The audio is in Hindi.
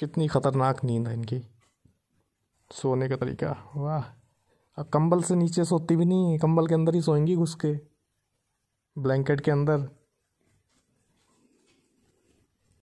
कितनी ख़तरनाक नींद है इनकी सोने का तरीका वाह अब कंबल से नीचे सोती भी नहीं है कंबल के अंदर ही सोएंगी घुस के ब्लैंकेट के अंदर